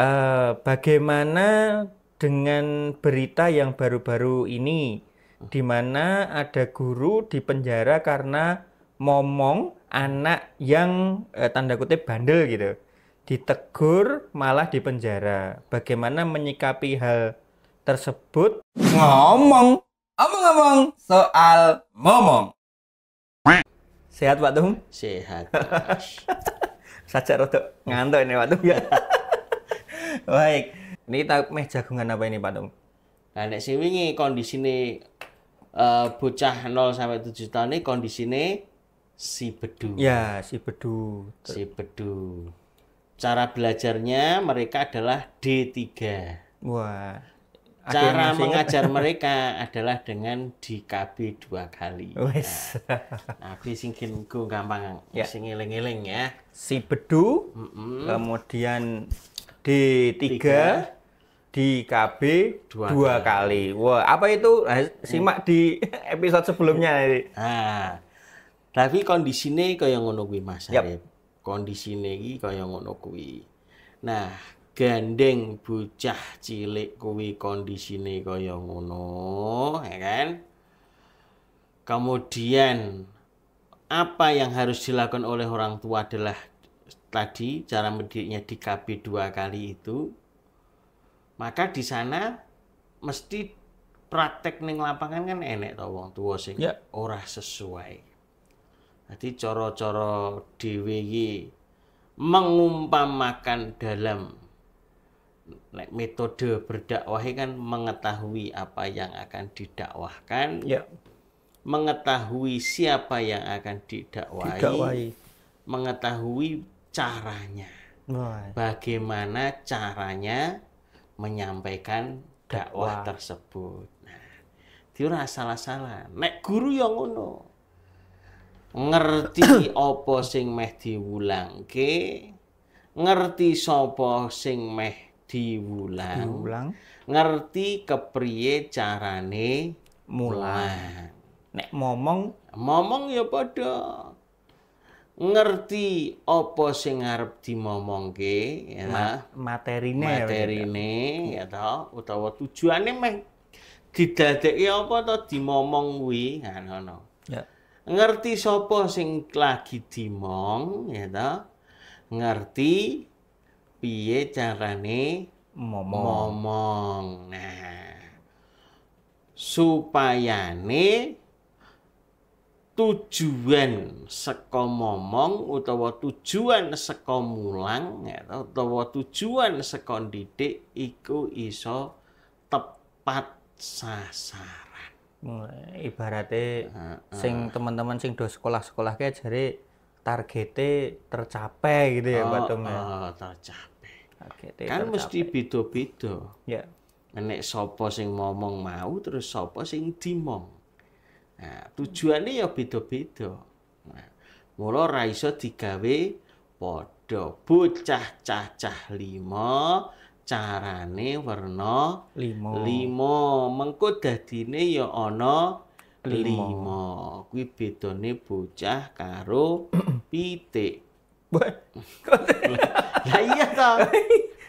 uh, bagaimana dengan berita yang baru-baru ini di mana ada guru di penjara karena momong anak yang uh, tanda kutip bandel gitu ditegur malah di penjara bagaimana menyikapi hal tersebut ngomong ngomong, omong soal ngomong sehat Pak Tung sehat saja rotok ngantuk ini Pak Tung ya Baik. Ini kita meh jagungan apa ini Pak Tung? Nah, nek sing kondisi kondisine uh, bocah 0 sampai 7 tahun ini kondisine si bedu. Ya, si bedu. Si bedu. Cara belajarnya mereka adalah D3. Wah. Cara mengajar mereka adalah dengan di KB dua kali. Nah, nah, tapi Nah, aku singkin gampang, ya. sing eling ya. Si bedu, mm -mm. kemudian D3 di KB dua, dua kali. kali. Wah, apa itu? Nah, simak di episode sebelumnya. Nah, tapi kau yang ngono kuwi Mas yep. Arif. Kondisine iki kaya ngono kuwi. Nah, gandeng bocah cilik kuwi kondisine kaya ngono, ya kan? Kemudian apa yang harus dilakukan oleh orang tua adalah tadi cara mendidiknya di KB dua kali itu maka di sana mesti praktek neng lapangan kan enek tau wong tuwa sing yeah. ora sesuai. Jadi coro coro dhewe mengumpamakan dalam metode berdakwah kan mengetahui apa yang akan didakwahkan. Yeah. Mengetahui siapa yang akan didakwahi. didakwahi. Mengetahui caranya. Bagaimana caranya menyampaikan dakwah Wah. tersebut. Nah, itu salah-salah. Nek guru yang ngono ngerti opo sing meh diwulangke, ngerti sopo sing meh diwulang, diwulang. ngerti kepriye carane mulang. Nek momong, momong ya padha ngerti apa sing arep dimomongke ya Ma materine materine ya ta ya utawa tujuane meh didadekke apa to dimomong kuwi ngono ya ngerti sapa sing lagi dimong ya ta ngerti piye carane momong momong nah supayane tujuan sekomomong momong utawa tujuan seko mulang ya utawa tujuan seko didik iku iso tepat sasaran. Nah, ibaratnya uh, uh. sing teman-teman sing do sekolah-sekolah kayak jadi targete tercapai gitu ya, ya? oh, uh, tercapai. Targete kan tercapai. mesti bido bido Ya. Yeah. Nek sopo sing ngomong mau terus sopo sing dimong. Nah, tujuane ya beda-beda. Nah, mula ra iso digawe padha. Bocah cah limo, carane werna limo, limo mengko dadine ya ana limo, Kuwi bedane bocah karo pitik. Lah iya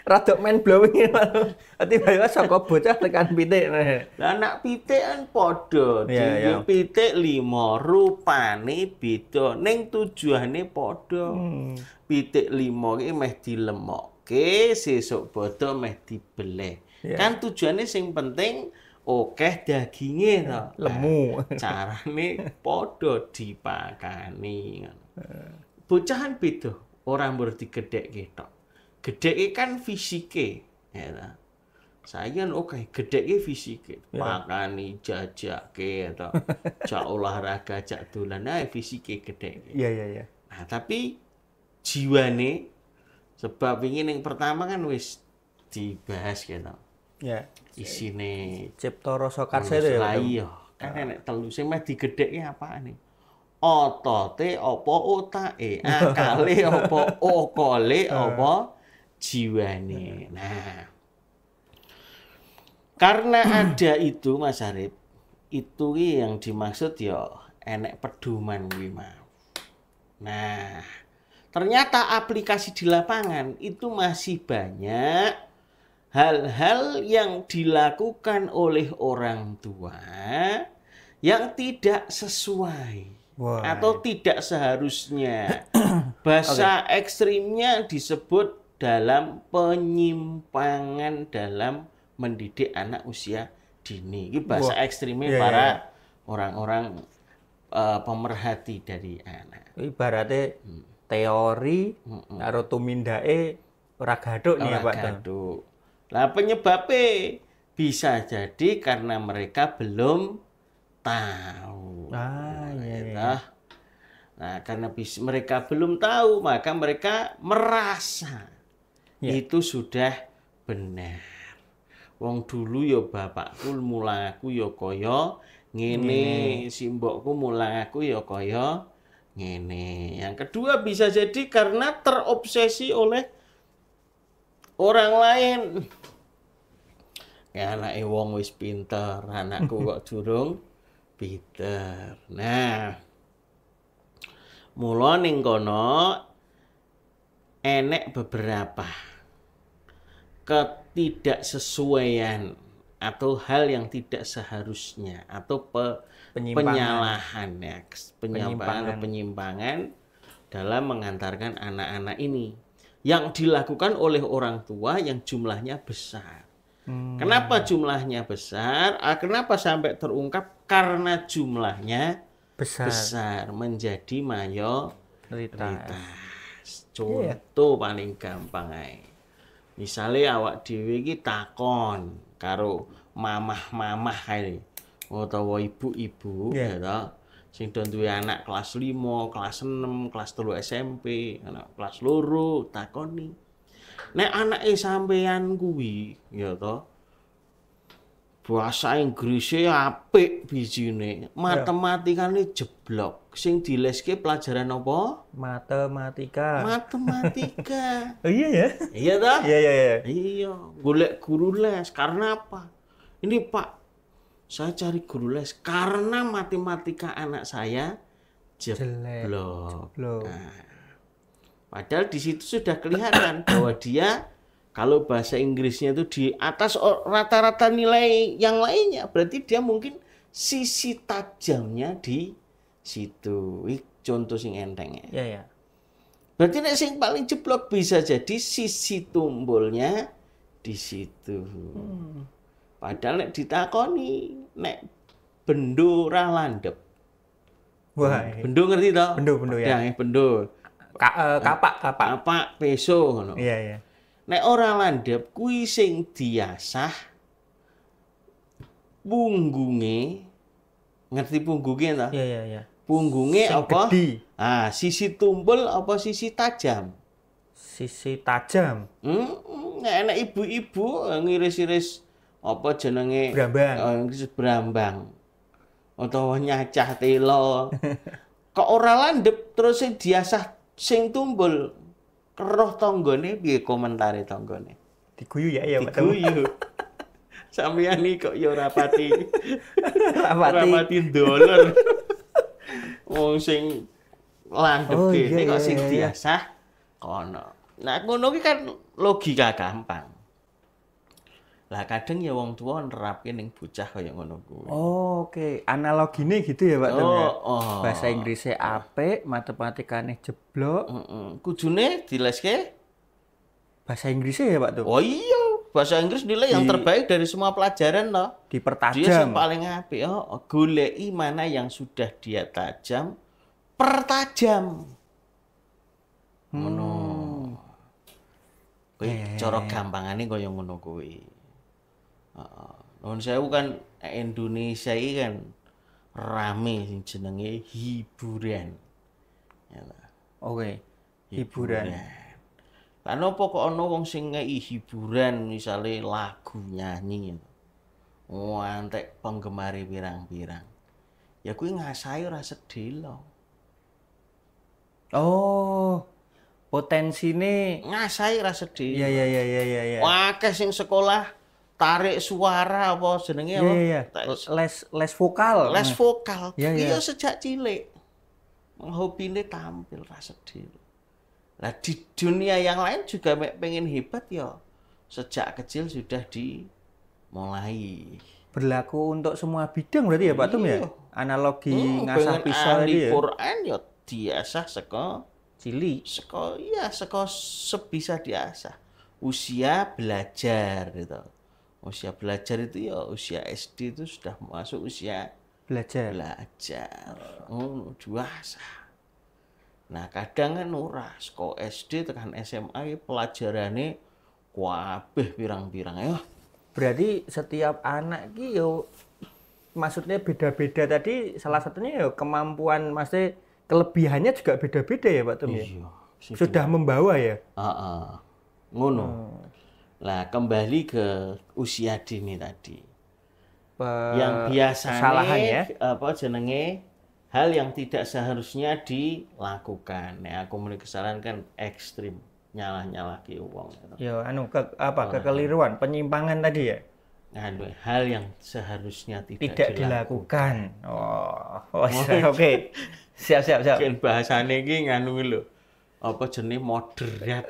rada main blowing tiba-tiba saka bocah tekan pitik nah anak pitik kan padha jenenge iya, iya. pitik lima rupane beda ning tujuane padha hmm. pitik lima iki meh dilemokke sesuk bodho meh dibeleh yeah. kan tujuane sing penting oke dagingnya to iya, lemu cara nih podo dipakani nih, bocahan orang orang berarti digedhek gitu gede kan fisike ya saya kan oke okay. gede ke fisike ya. makani jajak ke atau ya cak olahraga cak tulan nah fisike gede iya iya iya nah tapi jiwane sebab ingin yang pertama kan wis dibahas gitu ya yeah. isine cipto rasa karsa itu ya, ya iya kan ya. enek telu sing meh digedheke apaan nih otote opo otake akale opo okole opo jiwane. Nah, karena ada itu Mas Harib, itu yang dimaksud ya enek pedoman wima. Nah, ternyata aplikasi di lapangan itu masih banyak hal-hal yang dilakukan oleh orang tua yang tidak sesuai Why? atau tidak seharusnya. Bahasa okay. ekstrimnya disebut dalam penyimpangan dalam mendidik anak usia dini. Ini bahasa Wah. ekstrimnya yeah, iya, para iya. orang-orang yeah. uh, pemerhati dari anak. Ibaratnya hmm. teori hmm. atau tumindae ragado. nih ya Pak. Gaduk. Lah penyebabnya bisa jadi karena mereka belum tahu. Ah, nah, iya. Ya iya. Nah, karena mereka belum tahu, maka mereka merasa yeah. itu sudah benar. Wong dulu yo ya bapakku mulang aku ya kaya ngene, hmm. si mbokku mulang aku ya kaya ngene. Yang kedua bisa jadi karena terobsesi oleh orang lain. Ya anake wong wis pinter, anakku kok durung pinter. Nah, mula ning kono enek beberapa ketidaksesuaian atau hal yang tidak seharusnya atau pe penyimpangan. penyalahan ya penyimpangan atau penyimpangan dalam mengantarkan anak-anak ini yang dilakukan oleh orang tua yang jumlahnya besar. Hmm. Kenapa jumlahnya besar? Ah, kenapa sampai terungkap? Karena jumlahnya besar, besar menjadi mayoritas. Iya. Contoh yeah. paling gampang ae. Misalnya awak dhewe iki takon karo mamah-mamah ae utawa ibu-ibu yeah. Ya gitu. Sing do anak kelas 5, kelas 6, kelas 3 SMP, anak kelas loro takoni. Nek anake sampean kuwi ya to. Bahasa Inggrisnya apik bijine, iya. matematikane jeblok sing dileske pelajaran apa? Matematika. Matematika. oh iya ya? Iya toh? Iya iya iya. Iya, golek guru les karena apa? Ini Pak, saya cari guru les karena matematika anak saya jelek. Nah, padahal di situ sudah kelihatan bahwa dia kalau bahasa Inggrisnya itu di atas rata-rata nilai yang lainnya, berarti dia mungkin sisi tajamnya di situ. contoh sing enteng ya. yeah, yeah. Berarti nek sing paling jeblok bisa jadi sisi tumbulnya di situ. Hmm. Padahal nek ditakoni nek bendu ra landep. Wah, eh. ngerti toh? bendu bendu ya. bendu Ka, uh, kapak, kapak. Kapak peso ngono. Iya, iya. Nek ora landep kuwi sing diasah punggunge ngerti punggunge toh? Iya, iya, iya punggungnya apa? Gedi. Ah, sisi tumpul apa sisi tajam? Sisi tajam. Hmm, enak ibu-ibu eh, ngiris-iris apa jenenge brambang. Uh, eh, ngiris brambang. Atau nyacah telo. Kok ora landep terus sing diasah sing tumpul. Keroh tonggone piye komentare tonggone Diguyu ya ya, Pak. Diguyu. Sampeyan iki kok ya rapati rapati dolor wong sing landhep oh, kene iya, kok sing iya, iya. biasa kono. Nah, ngono ki kan logika gampang. Lah kadang ya wong tua nerapke ning bocah kaya ngono kuwi. Oh, oke. Okay. Analogine gitu ya, Pak. Ya? Oh, oh. Bahasa Inggrisnya apik, matematikane jeblok. Heeh. Mm -mm. Kudune dileske bahasa Inggrisnya ya, Pak Tuh. Oh iya bahasa Inggris nilai di, yang terbaik dari semua pelajaran loh. Dipertajam. Dia yang paling api. Oh, oh golei mana yang sudah dia tajam, pertajam. Hmm. Ngono. corok gampang cara gampangane kaya ngono kuwi. Heeh. saya kan, Indonesia ini kan rame sing jenenge hiburan. Ya Oke. Okay. Hiburan. hiburan. Lah pokok kok ana wong sing ngei hiburan misale lagu nyanyi. Gitu. Oh, penggemari pirang-pirang. Ya kuwi ngasai rasa dilo, Oh, potensi ngasai rasa rasa Iya iya iya iya iya. Ya. wakas sing sekolah tarik suara apa jenenge apa? Iya iya. iya. Les les vokal. Les vokal. Iya, iya. iya sejak cilik. Hobine tampil rasa sedelo. Nah di dunia yang lain juga pengen hebat ya sejak kecil sudah dimulai. Berlaku untuk semua bidang berarti ya Pak Tum ya? Iya. Analogi hmm, ngasah pisau ini ya? Quran ya diasah seko cili. Seko ya seko sebisa diasah. Usia belajar gitu. Usia belajar itu ya usia SD itu sudah masuk usia belajar. Belajar. Oh, hmm, dewasa Nah, kadang kan ora saka SD tekan SMA pelajarane kabeh pirang-pirang ya. Berarti setiap anak ki yo maksudnya beda-beda tadi salah satunya ya kemampuan maksudnya kelebihannya juga beda-beda ya Pak Tum ya. Iya, Sudah membawa ya. Heeh. Ngono. Hmm. kembali ke usia dini tadi. Pe... Yang biasanya ya? apa jenenge hal yang tidak seharusnya dilakukan ya aku muni kesalahan ekstrim nyalah-nyalah ki uang gitu. ya anu ke, apa Orang kekeliruan penyimpangan tadi ya anu, hal yang seharusnya tidak, tidak dilakukan. dilakukan. Oh, oh, oke. siap siap siap. Kan bahasane iki nganu lho. Apa jenis moderat.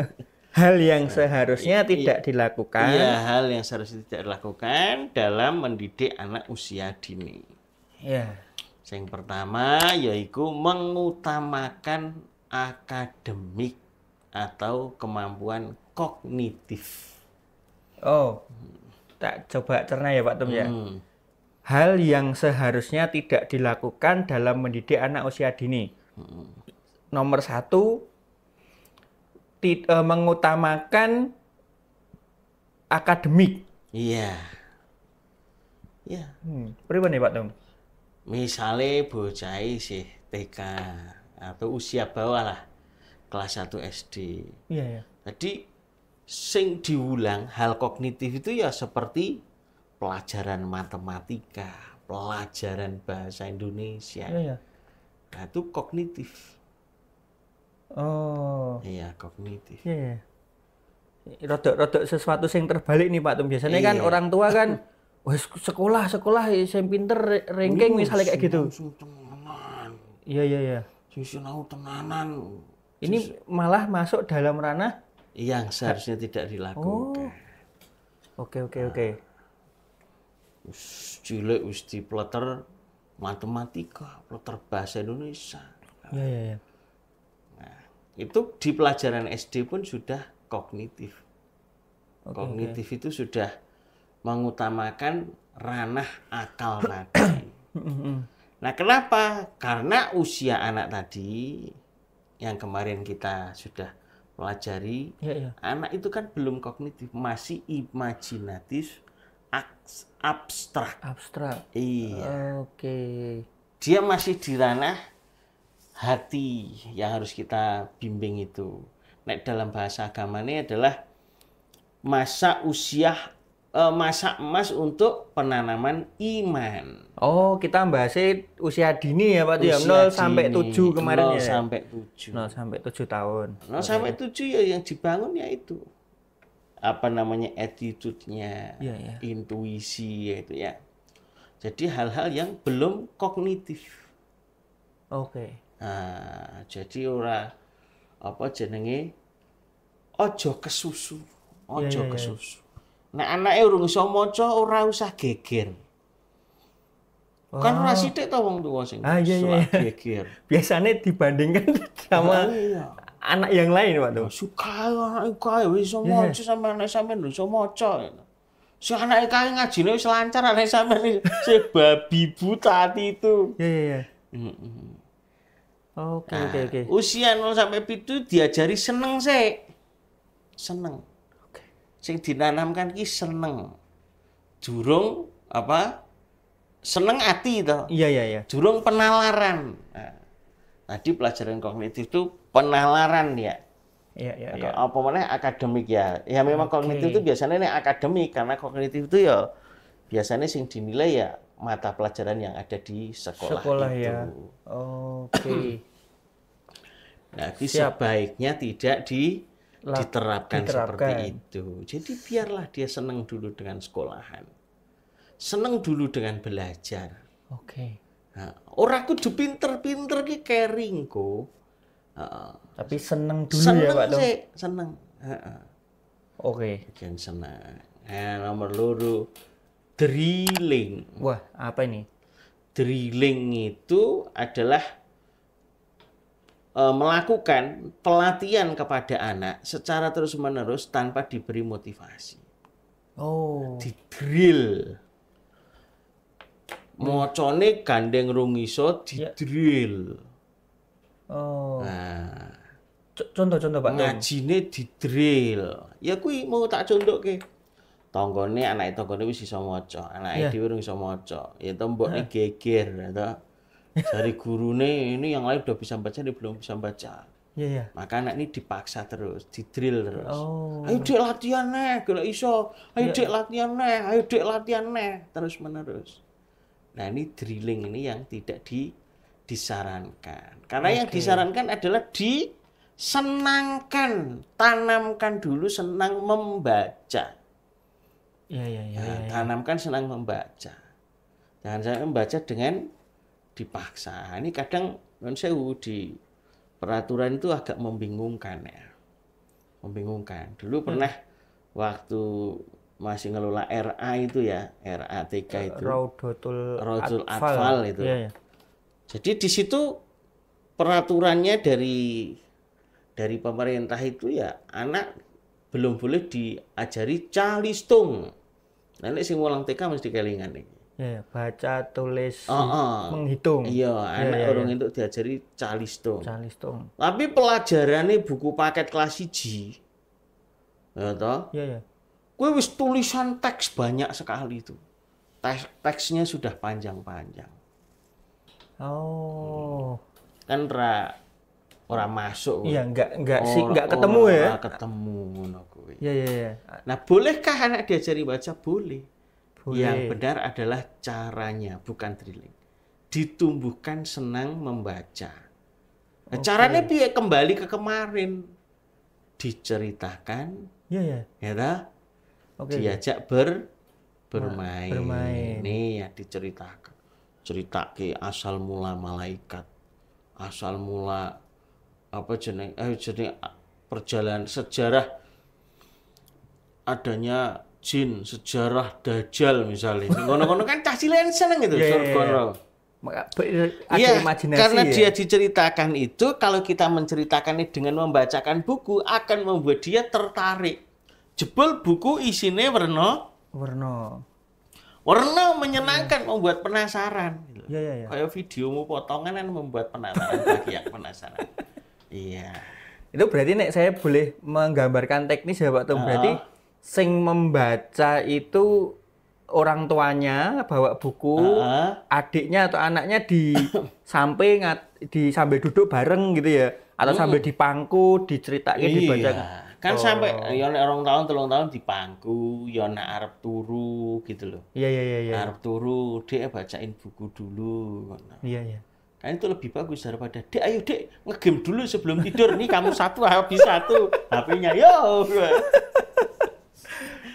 hal yang seharusnya I, iya. tidak dilakukan. Iya, hal yang seharusnya tidak dilakukan dalam mendidik anak usia dini. Iya. Yang pertama yaitu mengutamakan akademik atau kemampuan kognitif. Oh, tak coba cerna ya Pak Tom ya. Hmm. Hal yang seharusnya tidak dilakukan dalam mendidik anak usia dini. Hmm. Nomor satu, eh, mengutamakan akademik. Iya. Iya. Hmm. Pribadi ya, Pak Tom? misalnya bocah sih TK atau usia bawah lah kelas 1 SD. Iya ya. Jadi sing diulang hal kognitif itu ya seperti pelajaran matematika, pelajaran bahasa Indonesia. Iya ya. Nah, itu kognitif. Oh. Iya, kognitif. Iya. iya. Rodok-rodok sesuatu yang terbalik nih Pak Tum. Biasanya kan iya. kan orang tua kan wes sekolah sekolah saya pinter ranking misalnya kayak gitu iya iya iya sinau tenanan ini malah masuk dalam ranah iya, yang seharusnya tidak dilakukan oh. oke oke oke nah. cilik wis di matematika pleter bahasa Indonesia iya iya iya nah, itu di pelajaran SD pun sudah kognitif okay, kognitif okay. itu sudah mengutamakan ranah akal tadi. nah, kenapa? Karena usia anak tadi yang kemarin kita sudah pelajari, ya, ya. anak itu kan belum kognitif, masih imajinatif, abstrak. Abstrak. Iya. Oke. Okay. Dia masih di ranah hati yang harus kita bimbing itu. Nah, dalam bahasa agamanya adalah masa usia uh, eh, masa emas untuk penanaman iman. Oh, kita bahas usia dini ya Pak usia ya. 0 dini. sampai 7 kemarin 0 ya. 0 sampai 7. 0 sampai 7 tahun. 0 okay. sampai 7 ya yang dibangun ya itu. Apa namanya attitude-nya, ya, ya. intuisi ya itu ya. Jadi hal-hal yang belum kognitif. Oke. Okay. Nah, jadi ora apa jenenge ojo kesusu, iya, ojo ya, ya, ya. kesusu Nek anake urung iso maca ora usah geger. Oh. Kan ora sithik to wong tuwa sing ah, iya, iya. geger. Biasane dibandingkan sama oh, iya. anak yang lain Pak tuh. Suka anak kae wis iso iya. maca sampe anak sampean iso maca. Si anak kae ngajine wis lancar anak sampean si babi buta itu. Iya iya iya. Nah, oke oke oke. Usia 0 sampai 7 diajari seneng sih. Seneng sing dinanamkan ki seneng jurung apa seneng hati itu iya iya iya jurung penalaran nah, tadi pelajaran kognitif itu penalaran ya Iya, iya, iya. Apa mana akademik ya? Ya memang okay. kognitif itu biasanya ini akademik karena kognitif itu ya biasanya sing dinilai ya mata pelajaran yang ada di sekolah, sekolah ya. itu. Ya. Oke. Okay. nah, Siap. sebaiknya tidak di diterapkan, diterapkan seperti itu. Jadi biarlah dia senang dulu dengan sekolahan, senang dulu dengan belajar. Oke. Okay. Nah, orang kudu pinter-pinter ki caring kok. Uh, Tapi seneng dulu ya, seneng ya Pak Tom. Sih, seneng. Uh, uh. Oke. Okay. Yang seneng. Eh, nomor loro drilling. Wah, apa ini? Drilling itu adalah E, melakukan pelatihan kepada anak secara terus-menerus tanpa diberi motivasi. Oh. Di drill. Hmm. Mocone gandeng rungiso di ya. drill. Oh. Nah. Contoh-contoh Pak. Ngajine di drill. Ya kui mau tak contoh ke. Tonggone itu tonggone wis iso maca, anak yeah. dhewe iso maca. Ya to mbokne geger, ya dari guru nih ini yang lain udah bisa baca dia belum bisa baca yeah, yeah. maka anak ini dipaksa terus di drill terus oh. ayo dek latihan nih gila iso ayo yeah. dek latihan nih ayo dek latihan nih terus menerus nah ini drilling ini yang tidak di disarankan karena okay. yang disarankan adalah disenangkan, tanamkan dulu senang membaca ya, ya, ya, tanamkan senang membaca jangan saya membaca dengan dipaksa. Nah, ini kadang menurut di peraturan itu agak membingungkan ya. Membingungkan. Dulu hmm. pernah hmm. waktu masih ngelola RA itu ya, RATK eh, itu. Raudotul, Raudotul Atfal, Atfal itu. Ya, ya. Jadi di situ peraturannya dari dari pemerintah itu ya anak belum boleh diajari calistung. Nanti sing ulang TK mesti kelingan nih. Ya, ya, baca, tulis, uh -uh. menghitung. Iya, anak ya, orang ya. itu ya. diajari calistung calistung Tapi pelajarannya buku paket kelas 1. Ya toh? Iya, iya. Kue wis tulisan teks banyak sekali itu. Teks teksnya sudah panjang-panjang. Oh. Hmm. Kan ra orang masuk. Iya, enggak enggak sih enggak ketemu ya. ketemu ngono kuwi. Iya, iya, iya. Nah, bolehkah anak diajari baca? Boleh. Boleh. Yang benar adalah caranya, bukan drilling. Ditumbuhkan senang membaca. Nah, okay. Caranya dia kembali ke kemarin. Diceritakan, iya, iya. ya ya, ya Okay. Diajak ber bermain. bermain. Nih ya diceritakan. Cerita ke asal mula malaikat, asal mula apa jeneng eh jeneng perjalanan sejarah adanya jin, sejarah dajjal misalnya. Ngono-ngono kan cah cilen seneng gitu. Yeah, yeah, yeah. Iya, iya, iya. iya karena ya? dia diceritakan itu, kalau kita menceritakannya dengan membacakan buku, akan membuat dia tertarik. Jebol buku isinya warna. Warna. Warna menyenangkan, yeah. membuat penasaran. Iya, yeah, iya, yeah, Kayak videomu potongan kan membuat penasaran bagi yang penasaran. Iya. Itu berarti nek saya boleh menggambarkan teknis ya Pak Tom. Uh. Berarti sing membaca itu orang tuanya bawa buku, uh-huh. adiknya atau anaknya di samping di sambil duduk bareng gitu ya, atau hmm. sambil di diceritain iya. dibaca. Kan oh. sampai ya orang tahun telung tahun di pangku, ya nak arep turu gitu loh. Iya iya iya. iya. Arep turu, dia bacain buku dulu. Iya iya. Kan itu lebih bagus daripada, dek ayo dek ngegame dulu sebelum tidur nih kamu satu habis satu HP-nya yo.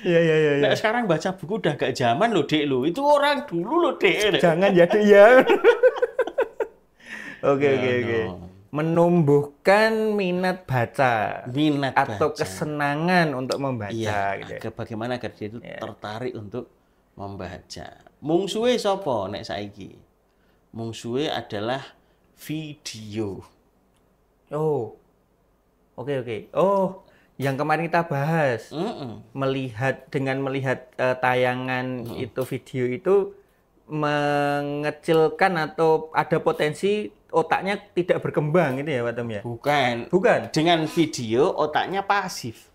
Iya iya iya. Nah, sekarang baca buku udah gak zaman loh dek lo. Itu orang dulu loh dek. Jangan ya dek ya. Oke oke oke. Menumbuhkan minat baca, minat atau baca. kesenangan untuk membaca. Iya. Gitu. Ya. bagaimana agar dia itu ya. tertarik untuk membaca. Mungsuwe sopo nek saiki? Mungsuwe adalah video. Oh. Oke okay, oke. Okay. Oh, yang kemarin kita bahas mm -mm. melihat dengan melihat uh, tayangan mm. itu video itu mengecilkan atau ada potensi otaknya tidak berkembang ini gitu ya Pak Tom ya? Bukan. Bukan. Dengan video otaknya pasif.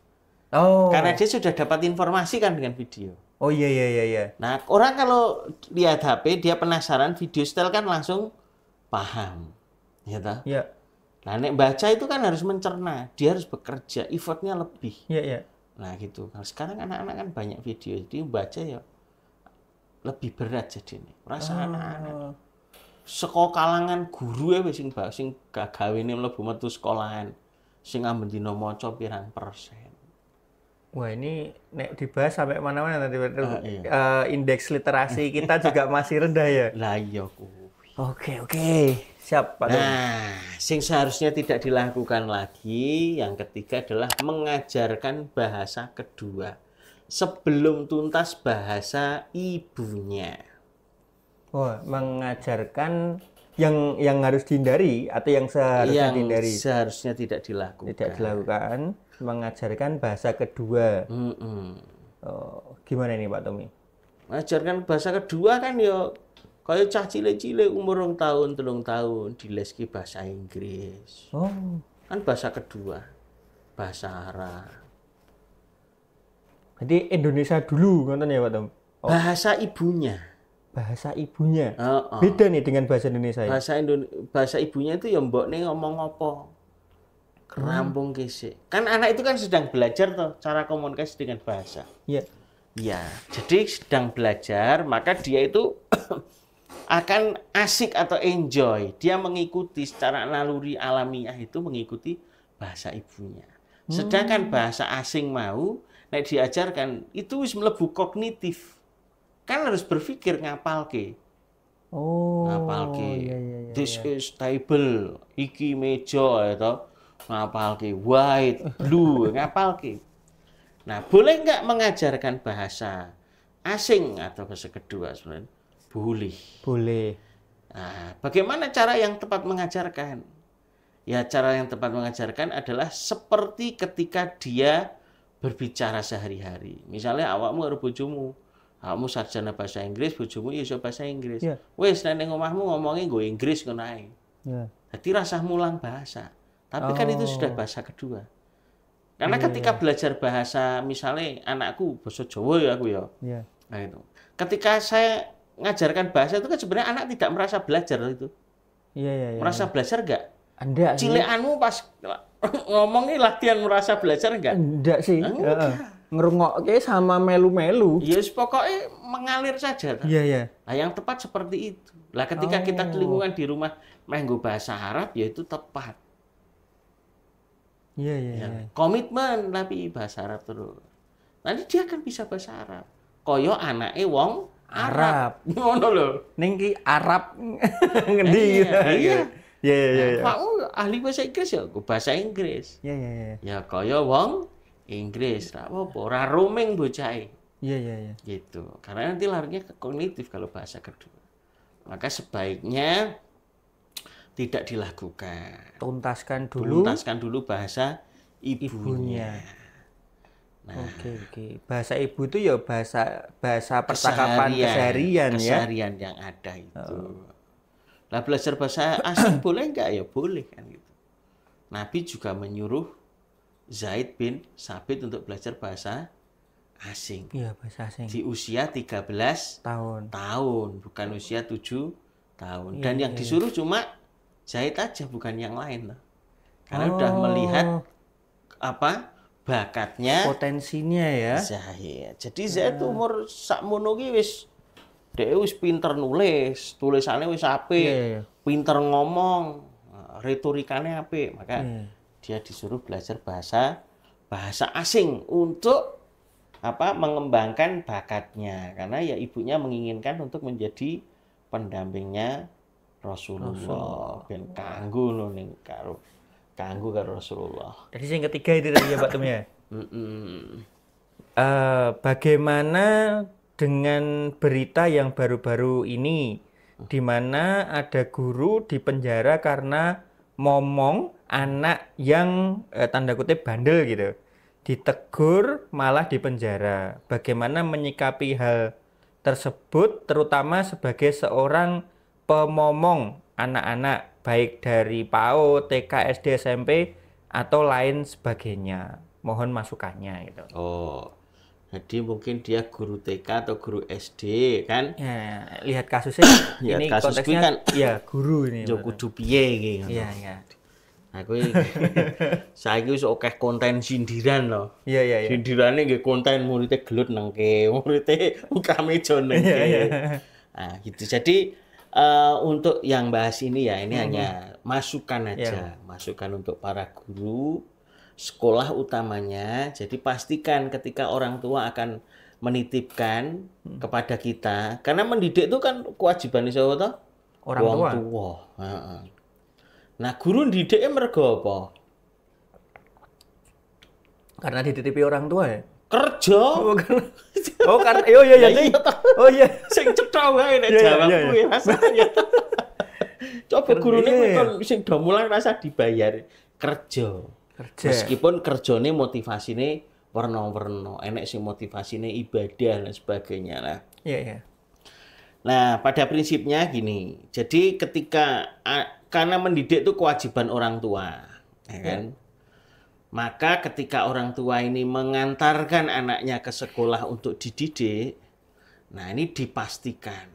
Oh. Karena dia sudah dapat informasi kan dengan video. Oh iya iya iya iya. Nah, orang kalau lihat HP dia penasaran video setel kan langsung paham. Ya toh? ya Nah, nek baca itu kan harus mencerna, dia harus bekerja, effortnya lebih. Iya, iya. Nah, gitu. Kalau sekarang anak-anak kan banyak video, jadi baca ya lebih berat jadi ini. Rasa oh. anak-anak. Seko kalangan guru ya sing sing gagawe ini lebih metu sekolahan sing ambil di nomor pirang persen. Wah ini nek dibahas sampai mana-mana nanti uh, ah, iya. uh, indeks literasi kita juga masih rendah ya. Lah iya ku. Oke, oke. Siap, Pak. Nah, sing seharusnya tidak dilakukan lagi yang ketiga adalah mengajarkan bahasa kedua sebelum tuntas bahasa ibunya. Oh, mengajarkan yang yang harus dihindari atau yang seharusnya yang dihindari. seharusnya tidak dilakukan. Tidak dilakukan, mengajarkan bahasa kedua. Mm -mm. Oh, gimana ini Pak Tommy? Mengajarkan bahasa kedua kan yo ya Kaya cah cilik-cilik umur rong tahun, telung tahun di dileski bahasa Inggris. Oh. Kan bahasa kedua, bahasa Arab. Jadi Indonesia dulu nonton ya Pak Tom? Oh. Bahasa ibunya. Bahasa ibunya. Uh -uh. Beda nih dengan bahasa Indonesia. Ya? Bahasa Indonesia bahasa ibunya itu ya mbok nih ngomong apa? Kerambung gesek. Kan anak itu kan sedang belajar tuh cara komunikasi dengan bahasa. Iya. Yeah. Iya. Jadi sedang belajar, maka dia itu akan asik atau enjoy. Dia mengikuti secara naluri alamiah itu mengikuti bahasa ibunya. Sedangkan hmm. bahasa asing mau naik diajarkan itu wis melebu kognitif. Kan harus berpikir ngapal ke. Oh. Ngapal ke. Iya, iya, iya, iya, This is table, iki meja itu ya ngapal ke white, blue, ngapal ke. Nah, boleh nggak mengajarkan bahasa asing atau bahasa kedua sebenarnya? Boleh. Boleh. Nah, bagaimana cara yang tepat mengajarkan? Ya, cara yang tepat mengajarkan adalah seperti ketika dia berbicara sehari-hari. Misalnya awakmu harus bojomu. Awakmu sarjana bahasa Inggris, bojomu ya iso bahasa Inggris. Yeah. Wes nek ning omahmu ngomongnya gue Inggris ngono ae. Yeah. rasa mulang bahasa. Tapi oh. kan itu sudah oh. bahasa kedua. Karena yeah. ketika iya. belajar bahasa, misalnya anakku bahasa Jawa ya aku ya. Yeah. Nah itu. Ketika saya ngajarkan bahasa itu kan sebenarnya anak tidak merasa belajar itu. Iya iya. iya merasa iya. belajar gak? Anda. Cileanmu pas ngomongnya latihan merasa belajar gak? Enggak sih. Enggak. Uh, ngerungokke sama melu-melu. Ya yes, pokoknya mengalir saja. Iya kan? yeah, iya. Nah yang tepat seperti itu. Lah ketika oh. kita lingkungan di rumah menggo bahasa Arab ya itu tepat. Iya iya. ya. Iya. Komitmen tapi bahasa Arab terus. Nanti dia akan bisa bahasa Arab. Koyo anaknya wong Arab. Ngono lho. Ning ki Arab ngendi iya, gitu. iya. iya. Iya iya iya. Pak oh, ahli bahasa Inggris ya, aku bahasa Inggris. Iya iya iya. Ya kaya wong Inggris, ra apa ora roaming bocahe. Iya iya iya. Gitu. Karena nanti larinya ke kognitif kalau bahasa kedua. Maka sebaiknya tidak dilakukan. Tuntaskan dulu. Tuntaskan dulu bahasa ibunya. ibunya. Nah, oke oke. Bahasa ibu itu ya bahasa bahasa percakapan keseharian, keseharian ya. Keseharian yang ada itu. Oh. Nah, belajar bahasa asing boleh nggak ya? Boleh kan gitu. Nabi juga menyuruh Zaid bin Sabit untuk belajar bahasa asing. Iya, bahasa asing. Di usia 13 tahun. Tahun, bukan usia 7 tahun. Iya, Dan yang iya. disuruh iya. cuma Zaid aja bukan yang lain. Karena oh. udah melihat apa bakatnya potensinya ya Zahir jadi saya hmm. tuh umur sak monogi wis dia wis pinter nulis tulisannya wis ape yeah, yeah. pinter ngomong eh, retorikannya ape maka yeah. dia disuruh belajar bahasa bahasa asing untuk apa mengembangkan bakatnya karena ya ibunya menginginkan untuk menjadi pendampingnya Rasulullah, Rasulullah. ben kanggo ning karo Kanggu karo Rasulullah. Jadi yang ketiga itu tadi ya Pak Tum ya. Uh, bagaimana dengan berita yang baru-baru ini di mana ada guru di penjara karena momong anak yang eh, tanda kutip bandel gitu ditegur malah di penjara bagaimana menyikapi hal tersebut terutama sebagai seorang pemomong anak-anak baik dari PAU TK, SD, SMP atau lain sebagainya. Mohon masukannya gitu. Oh. Jadi mungkin dia guru TK atau guru SD kan? Ya, lihat kasusnya. lihat kasus konteksnya kan ya guru ini. Yo kudu piye iki ngono. Iya, iya. Aku nah, saya wis akeh konten sindiran loh. Iya, iya, iya. Sindirane nggih konten muridnya gelut nengke, muridnya ukame jone. Iya, iya. Nah, gitu. Jadi Eh, untuk yang bahas ini ya, ini hmm. hanya masukan aja, yeah. masukan untuk para guru sekolah utamanya. Jadi pastikan ketika orang tua akan menitipkan hmm. kepada kita, karena mendidik itu kan kewajiban iso orang, Orang tua. tua. Nah, guru didiknya mereka apa? Karena dititipi orang tua ya kerja oh kan oh kan. iya iya oh iya sing cetha wae nek iya, iya, jawabku iya, ya rasanya coba gurune ini kon sing do mulai rasa dibayar kerja kerja meskipun kerjane motivasine warna-warna enek sing motivasine ibadah dan sebagainya lah iya iya nah pada prinsipnya gini jadi ketika karena mendidik itu kewajiban orang tua ya kan maka ketika orang tua ini mengantarkan anaknya ke sekolah untuk dididik, nah ini dipastikan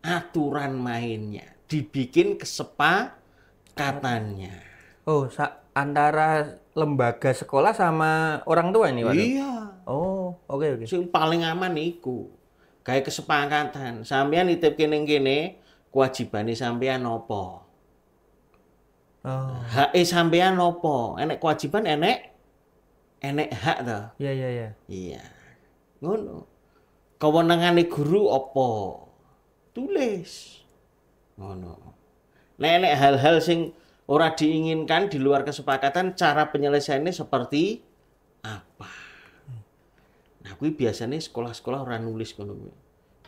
aturan mainnya dibikin kesepakatannya. Oh, antara lembaga sekolah sama orang tua ini, Waduh? Iya. Oh, oke okay, oke. Okay. Sing paling aman iku. Kayak kesepakatan. Sampean nitip kene-kene, kewajibane sampean nopo Oh. Hak sampean nopo? Enek kewajiban enek enek hak ta. Iya iya iya. Iya. Ngono. Kewenangane guru opo Tulis. Ngono. Nek enek hal-hal sing ora diinginkan di luar kesepakatan cara penyelesaiannya seperti apa? Hmm. Nah, kuwi biasanya sekolah-sekolah ora nulis ngono kuwi.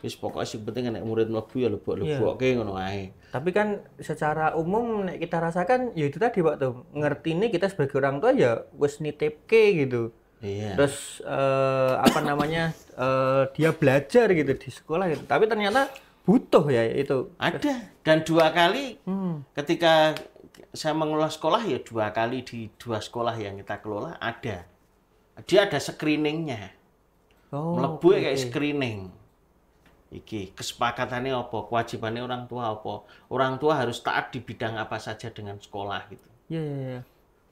Wis pokoknya sing penting nek murid mlebu ya lebok-lebokke iya. ngono ae. Tapi kan secara umum nek kita rasakan ya itu tadi Pak tuh ngerti ini kita sebagai orang tua ya wis nitipke gitu. Iya. Terus uh, apa namanya uh, dia belajar gitu di sekolah gitu. Tapi ternyata butuh ya itu. Ada dan dua kali hmm. ketika saya mengelola sekolah ya dua kali di dua sekolah yang kita kelola ada. Dia ada screeningnya. Oh, melebu okay. Ya kayak screening Iki kesepakatannya apa, kewajibannya orang tua apa. Orang tua harus taat di bidang apa saja dengan sekolah gitu. Iya, ya, ya.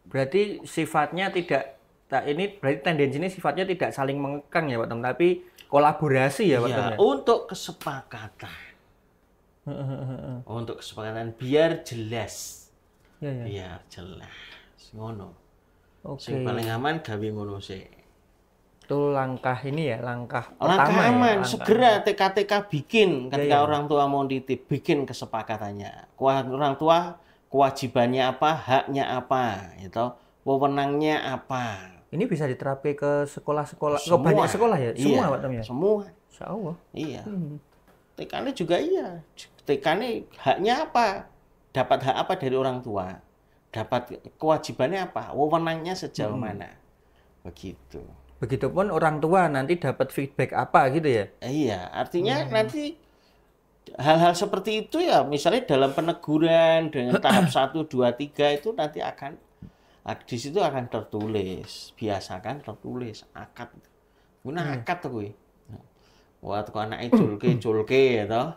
Berarti sifatnya tidak tak ini berarti tendensinya sifatnya tidak saling mengekang ya Pak Tom, tapi kolaborasi ya Pak ya, Tom. Ya? Untuk kesepakatan. untuk kesepakatan biar jelas. Ya, ya. Biar jelas. Ngono. Okay. Yang paling aman gawe ngono sih itu langkah ini ya langkah, langkah pertama ya, aman. Ya, langkah segera TKTK bikin ketika ya, ya. orang tua mau nitip bikin kesepakatannya orang tua kewajibannya apa haknya apa itu wewenangnya apa ini bisa diterapi ke sekolah-sekolah ke banyak sekolah ya iya, semua iya, Pak ya? semua iya hmm. TKN juga iya TKN haknya apa dapat hak apa dari orang tua dapat kewajibannya apa wewenangnya sejauh hmm. mana begitu Begitupun orang tua nanti dapat feedback apa gitu ya? Iya, artinya hmm. nanti hal-hal seperti itu ya misalnya dalam peneguran dengan tahap satu dua tiga itu nanti akan ah, di situ akan tertulis, biasakan tertulis akad. Guna hmm. akad tuh gue Wah, anak itu culke culke ya toh.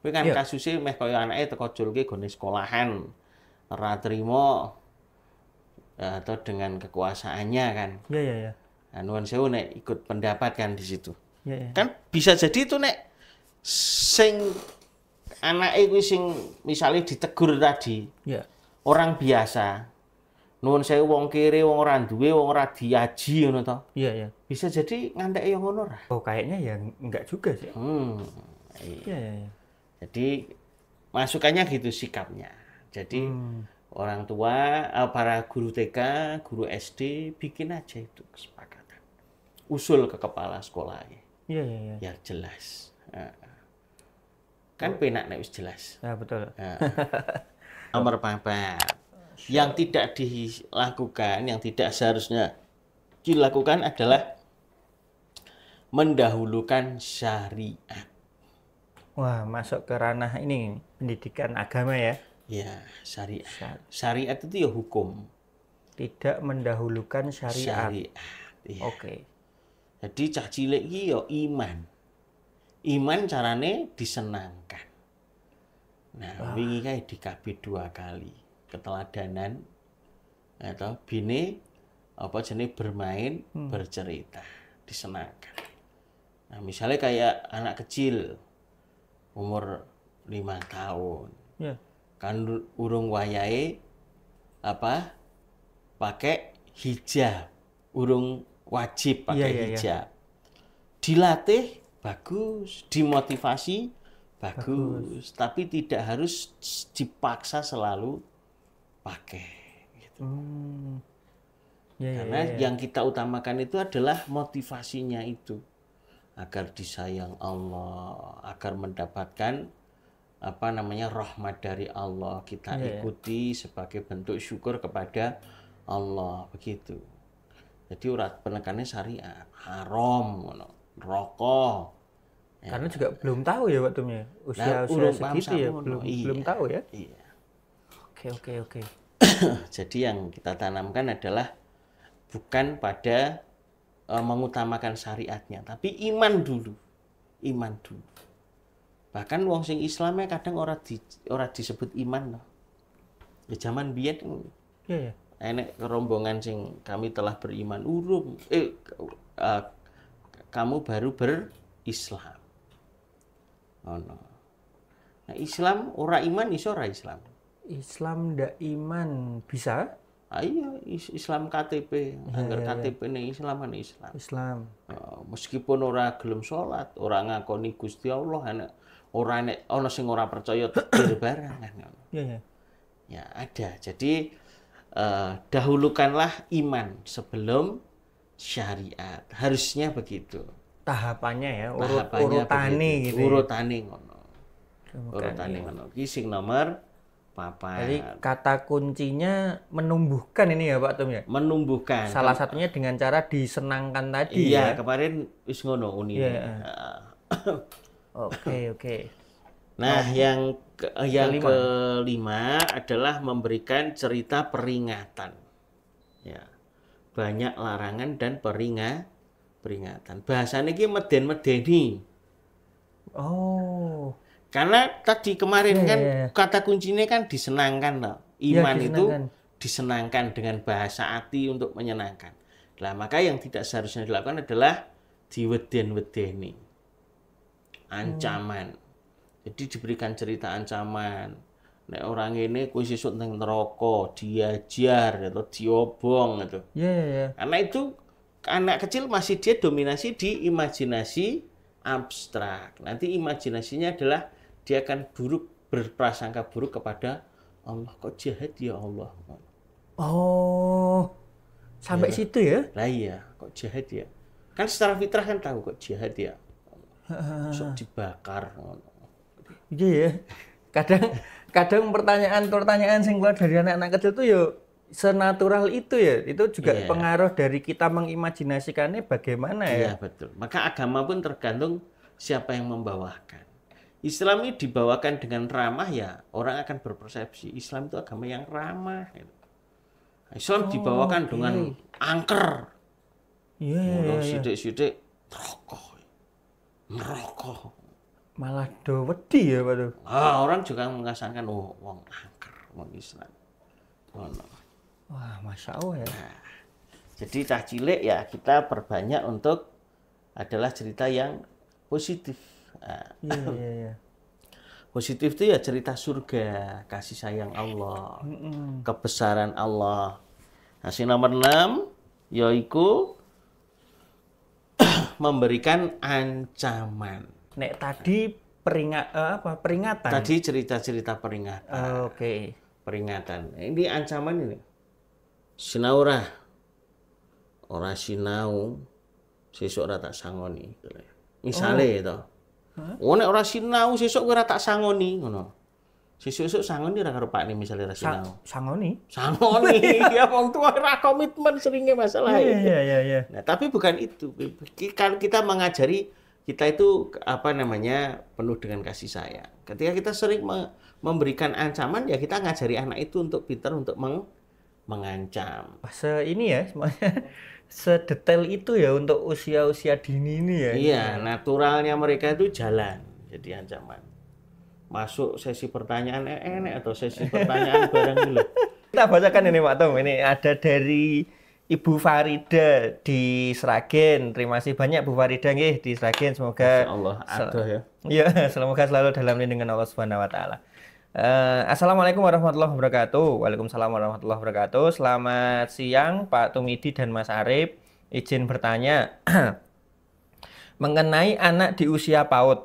Kuwi kan yeah. kasusnya meh anak itu kau culke gonis sekolahan. Ora atau eh, dengan kekuasaannya kan. Iya yeah, iya yeah, Yeah. Nah, nuan sewu nek ikut pendapat kan di situ. Ya, ya. Kan bisa jadi itu nek sing anak itu sing misalnya ditegur tadi. Ya. Orang biasa. Nuan sewu wong kiri, wong orang duwe, wong orang diaji ngono Iya, iya. Bisa jadi ngandek yang honor. Oh, kayaknya ya enggak juga sih. Hmm. Iya, iya, Ya. Jadi masukannya gitu sikapnya. Jadi hmm orang tua, eh, para guru TK, guru SD, bikin aja itu kesepakatan usul ke kepala sekolah ya. ya, ya. jelas. Kan oh. penak nih jelas. Ya betul. Nah. Nomor papat. Yang tidak dilakukan, yang tidak seharusnya dilakukan adalah mendahulukan syariat. Wah, masuk ke ranah ini pendidikan agama ya. Ya, syariat. Syariat itu ya hukum. Tidak mendahulukan syariat. Syariat. Ya. Oke. Okay. Jadi cah cilik iki ya iman. Iman carane disenangkan. Nah, wingi kae dikabeh dua kali. Keteladanan atau ya bine apa jenis bermain, hmm. bercerita, disenangkan. Nah, misalnya kayak anak kecil umur lima tahun. Yeah. Kan urung wayai apa? Pakai hijab. Urung wajib pakai yeah, yeah, iya. hijab. Dilatih bagus, dimotivasi bagus, bagus, tapi tidak harus dipaksa selalu pakai. Gitu. Hmm. Yeah, iya, Karena yeah, yeah. yang kita utamakan itu adalah motivasinya itu agar disayang Allah, agar mendapatkan apa namanya rahmat dari Allah kita yeah, iya. ikuti yeah. sebagai bentuk syukur kepada Allah begitu jadi urat penekannya syariah haram ngono rokok ya. karena juga belum tahu ya waktunya usia nah, usia segitu ya belum iya, belum tahu ya iya. iya. oke oke oke jadi yang kita tanamkan adalah bukan pada uh, mengutamakan syariatnya tapi iman dulu iman dulu bahkan wong sing Islamnya kadang orang di orang disebut iman loh di ya, zaman biyen ya, ya enek kerombongan sing kami telah beriman Urum, eh uh, kamu baru berislam oh no. nah Islam ora iman iso ora Islam Islam ndak iman bisa ayo ah, iya, Islam KTP ya, anggar iya, ya, KTP ya. ini Islam ini Islam Islam uh, meskipun ora gelem sholat orang ngakoni Gusti Allah anak orang enek ana sing ora percaya barang kan ya, ya ya ada jadi Eh, dahulukanlah iman sebelum syariat. Harusnya begitu. Tahapannya ya, urut, Tahapannya urutane tani gitu. Ya. Urutane ngono. Urutane ngono. nomor Jadi kata kuncinya menumbuhkan ini ya Pak Tom ya. Menumbuhkan. Salah satunya dengan cara disenangkan tadi iya, ya. kemarin wis ngono iya. ah. Oke, oke. Nah, oh. yang ke, eh, yang kelima. kelima adalah memberikan cerita peringatan. Ya. Banyak larangan dan peringat peringatan. Bahasanya ini meden-medeni. Oh. Karena tadi kemarin yeah, kan yeah, iya. kata kuncinya kan disenangkan loh. Iya, Iman yeah, itu disenangkan dengan bahasa hati untuk menyenangkan. Nah, maka yang tidak seharusnya dilakukan adalah diweden-wedeni. Hmm. Ancaman. Hmm jadi diberikan cerita ancaman. Nek orang ini kuwi sesuk ning neraka, diajar atau diobong gitu. Iya, yeah, iya, Karena itu anak kecil masih dia dominasi di imajinasi abstrak. Nanti imajinasinya adalah dia akan buruk berprasangka buruk kepada Allah. Kok jahat ya Allah? Oh. Sampai ya. situ ya? Lah iya, kok jahat ya? Kan secara fitrah kan tahu kok jahat ya. Sok dibakar ngono iya ya kadang kadang pertanyaan pertanyaan sing keluar dari anak-anak kecil tuh yo senatural itu ya itu juga yeah. pengaruh dari kita mengimajinasikannya bagaimana ya iya, betul maka agama pun tergantung siapa yang membawakan Islam ini dibawakan dengan ramah ya orang akan berpersepsi Islam itu agama yang ramah Islam oh, dibawakan okay. dengan angker yeah, yeah, iya, iya. sidik-sidik rokok merokok malah do wedi ya Pak do. Ah, orang juga mengasankan oh wong angker, wong Islam. Oh, no. Wah, Masya Allah ya. Nah, jadi cah cilik ya kita perbanyak untuk adalah cerita yang positif. Ah. Iya, iya, iya. Positif itu ya cerita surga, kasih sayang Allah, mm -mm. kebesaran Allah. Hasil nah, nomor 6 yaitu memberikan ancaman Nek tadi peringat eh, apa peringatan? Tadi cerita-cerita peringatan. Oh, Oke. Okay. Peringatan. Ini ancaman ini. Sinaura. Ora sinau sesuk ora tak sangoni. Gitu Misalnya oh. itu Huh? Oh, ora sinau sesuk ora tak sangoni ngono. Sesuk-sesuk sangoni ora karo pakne misale ora sinau. Sa sangoni. Sangoni. ya wong tua ora komitmen seringnya masalah. Iya, iya iya iya Nah, tapi bukan itu. kan Kita mengajari kita itu apa namanya penuh dengan kasih sayang. Ketika kita sering me memberikan ancaman ya kita ngajari anak itu untuk pintar untuk meng mengancam. Se ini ya semuanya sedetail itu ya untuk usia-usia dini ini ya. Iya, naturalnya mereka itu jalan jadi ancaman. Masuk sesi pertanyaan eh, enek atau sesi pertanyaan bareng dulu. Kita bacakan ini Pak Tom, ini ada dari Ibu Farida di Sragen. Terima kasih banyak Bu Farida nggih di Sragen. Semoga Allah ada ya. Ya, semoga selalu dalam lindungan Allah Subhanahu wa taala. Uh, Assalamualaikum warahmatullahi wabarakatuh. Waalaikumsalam warahmatullahi wabarakatuh. Selamat siang Pak Tumidi dan Mas Arif. Izin bertanya mengenai anak di usia PAUD.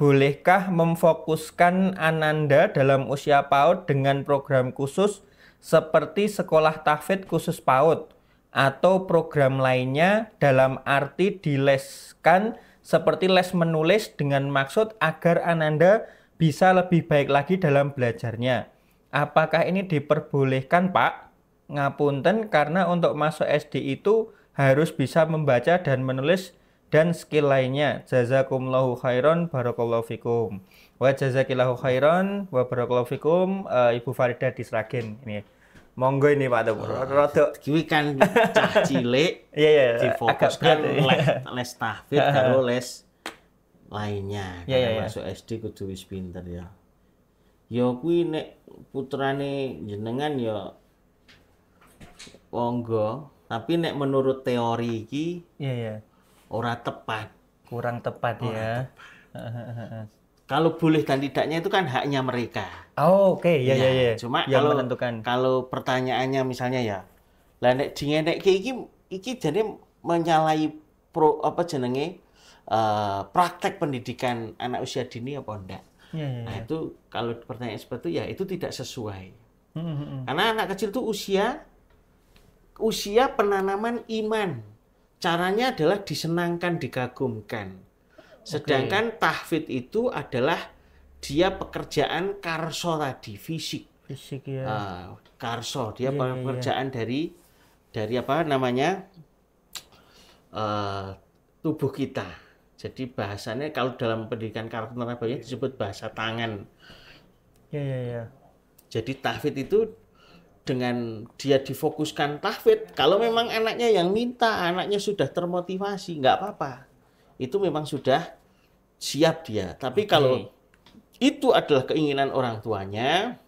Bolehkah memfokuskan Ananda dalam usia PAUD dengan program khusus seperti sekolah tahfid khusus PAUD atau program lainnya dalam arti dileskan seperti les menulis dengan maksud agar Ananda bisa lebih baik lagi dalam belajarnya. Apakah ini diperbolehkan, Pak? Ngapunten karena untuk masuk SD itu harus bisa membaca dan menulis dan skill lainnya. Jazakumullahu khairan barakallahu fikum. Wa jazakillahu khairan wa barakallahu fikum uh, Ibu Farida di Sragen ini. Monggo ini Pak Tepur. Oh, ah, Rodo. Kiwi kan cah cilik. Iya iya. iya. Difokuskan les, les kalau les lainnya. Iya iya. iya. Masuk SD kudu wis pinter ya. Ya kuwi nek putrane jenengan yo ya monggo, tapi nek menurut teori iki iya iya. Ora tepat. Kurang tepat ya kalau boleh dan tidaknya itu kan haknya mereka. Oh, oke, okay. ya, ya, ya, ya. Cuma yang kalau menentukan. kalau pertanyaannya misalnya ya, lah nek kayak iki iki jadi menyalahi pro apa jenenge uh, praktek pendidikan anak usia dini apa enggak? Ya, ya, ya. Nah, ya. itu kalau pertanyaan seperti itu ya itu tidak sesuai. Hmm, hmm, hmm. Karena anak kecil itu usia usia penanaman iman. Caranya adalah disenangkan, dikagumkan Sedangkan okay. tahfid itu adalah dia pekerjaan karso tadi fisik. Fisik ya. Uh, karso dia yeah, iya, iya, iya. pekerjaan yeah. dari dari apa namanya uh, tubuh kita. Jadi bahasanya kalau dalam pendidikan karakter banyak disebut bahasa tangan. Ya ya Jadi tahfid itu dengan dia difokuskan tahfid, kalau memang anaknya yang minta, anaknya sudah termotivasi, nggak apa-apa itu memang sudah siap dia. Tapi okay. kalau itu adalah keinginan orang tuanya,